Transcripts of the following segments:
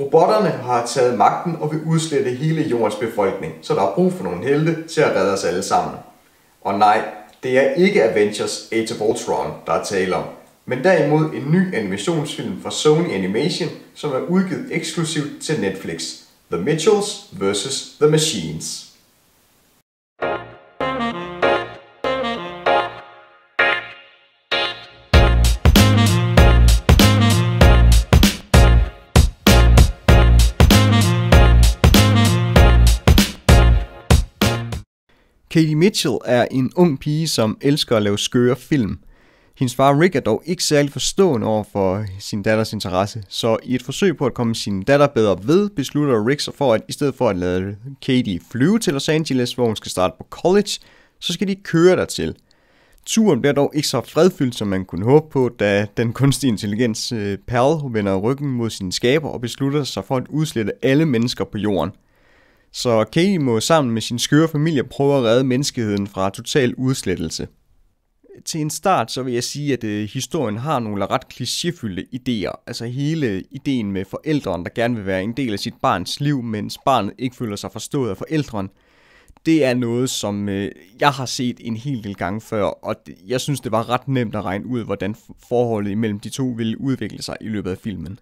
Robotterne har taget magten og vil udslette hele jordens befolkning, så der er brug for nogle helte til at redde os alle sammen. Og nej, det er ikke Avengers Age of Ultron, der er tale om, men derimod en ny animationsfilm fra Sony Animation, som er udgivet eksklusivt til Netflix. The Mitchells vs. The Machines. Katie Mitchell er en ung pige, som elsker at lave skøre film. Hendes far Rick er dog ikke særlig forstående over for sin datters interesse, så i et forsøg på at komme sin datter bedre ved, beslutter Rick sig for, at i stedet for at lade Katie flyve til Los Angeles, hvor hun skal starte på college, så skal de køre dertil. Turen bliver dog ikke så fredfyldt, som man kunne håbe på, da den kunstige intelligens øh, Pal vender ryggen mod sin skaber og beslutter sig for at udslette alle mennesker på jorden – så Kane må sammen med sin skøre familie prøve at redde menneskeheden fra total udslettelse. Til en start så vil jeg sige, at øh, historien har nogle ret klichéfyldte idéer. Altså hele ideen med forældrene, der gerne vil være en del af sit barns liv, mens barnet ikke føler sig forstået af forældrene. Det er noget, som øh, jeg har set en hel del gange før, og jeg synes, det var ret nemt at regne ud, hvordan forholdet imellem de to ville udvikle sig i løbet af filmen.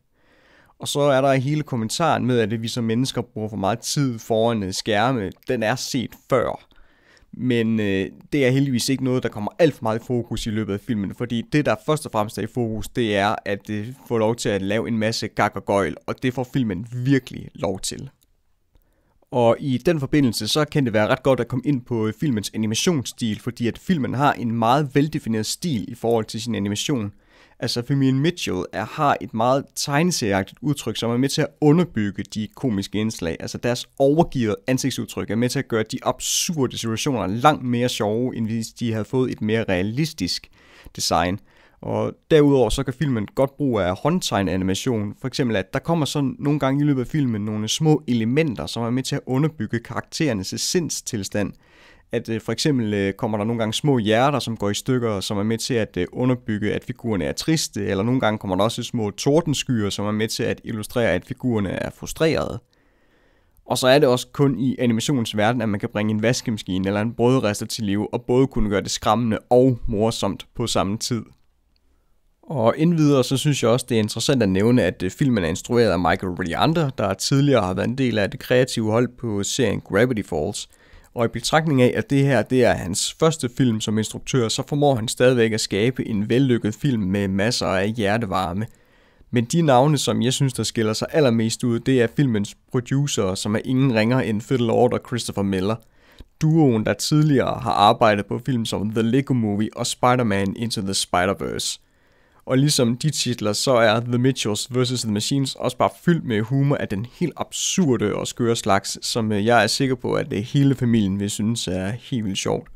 Og så er der hele kommentaren med, at vi som mennesker bruger for meget tid foran øh, skærme. Den er set før. Men øh, det er heldigvis ikke noget, der kommer alt for meget i fokus i løbet af filmen, fordi det, der først og fremmest er i fokus, det er at det øh, få lov til at lave en masse gak og gøjl, og det får filmen virkelig lov til. Og i den forbindelse, så kan det være ret godt at komme ind på øh, filmens animationsstil, fordi at filmen har en meget veldefineret stil i forhold til sin animation. Altså familien Mitchell er, har et meget tegneserieagtigt udtryk, som er med til at underbygge de komiske indslag. Altså deres overgivet ansigtsudtryk er med til at gøre de absurde situationer langt mere sjove, end hvis de havde fået et mere realistisk design. Og derudover så kan filmen godt bruge af håndtegnanimation, for eksempel at der kommer sådan nogle gange i løbet af filmen nogle små elementer, som er med til at underbygge karakterernes sindstilstand at øh, for eksempel øh, kommer der nogle gange små hjerter, som går i stykker, som er med til at øh, underbygge, at figurerne er triste, øh, eller nogle gange kommer der også små tordenskyer, som er med til at illustrere, at figurerne er frustrerede. Og så er det også kun i animationsverdenen, at man kan bringe en vaskemaskine eller en brødrester til live, og både kunne gøre det skræmmende og morsomt på samme tid. Og indvidere så synes jeg også, det er interessant at nævne, at øh, filmen er instrueret af Michael Riander, der tidligere har været en del af det kreative hold på serien Gravity Falls – og i betragtning af, at det her det er hans første film som instruktør, så formår han stadigvæk at skabe en vellykket film med masser af hjertevarme. Men de navne, som jeg synes, der skiller sig allermest ud, det er filmens producer, som er ingen ringer end Fiddle Lord og Christopher Miller. Duoen, der tidligere har arbejdet på film som The Lego Movie og Spider-Man Into the Spider-Verse – og ligesom de titler, så er The Mitchells vs. The Machines også bare fyldt med humor af den helt absurde og skøre slags, som øh, jeg er sikker på, at øh, hele familien vil synes er helt vildt sjovt.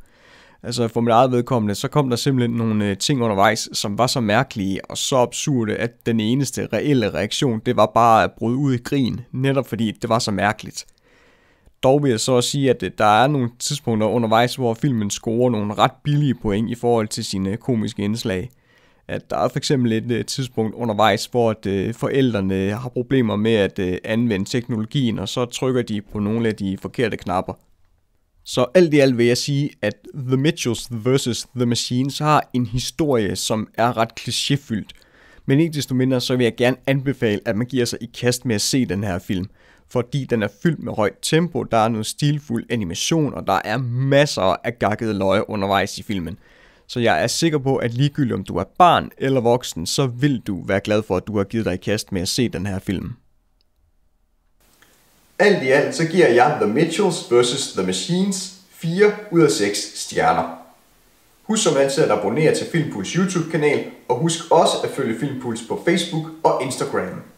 Altså for mit eget vedkommende, så kom der simpelthen nogle øh, ting undervejs, som var så mærkelige og så absurde, at den eneste reelle reaktion, det var bare at bryde ud i grin, netop fordi det var så mærkeligt. Dog vil jeg så sige, at der er nogle tidspunkter undervejs, hvor filmen scorer nogle ret billige point i forhold til sine komiske indslag – at der er for eksempel et, øh, tidspunkt undervejs, hvor at, øh, forældrene har problemer med at øh, anvende teknologien, og så trykker de på nogle af de forkerte knapper. Så alt i alt vil jeg sige, at The Mitchells vs. The Machines har en historie, som er ret klichéfyldt. Men ikke desto mindre, så vil jeg gerne anbefale, at man giver sig i kast med at se den her film. Fordi den er fyldt med højt tempo, der er noget stilfuld animation, og der er masser af gakkede løje undervejs i filmen. Så jeg er sikker på, at ligegyldigt om du er barn eller voksen, så vil du være glad for, at du har givet dig i kast med at se den her film. Alt i alt så giver jeg The Mitchells vs. The Machines 4 ud af 6 stjerner. Husk som altid at abonnere til Filmpuls YouTube-kanal, og husk også at følge Filmpuls på Facebook og Instagram.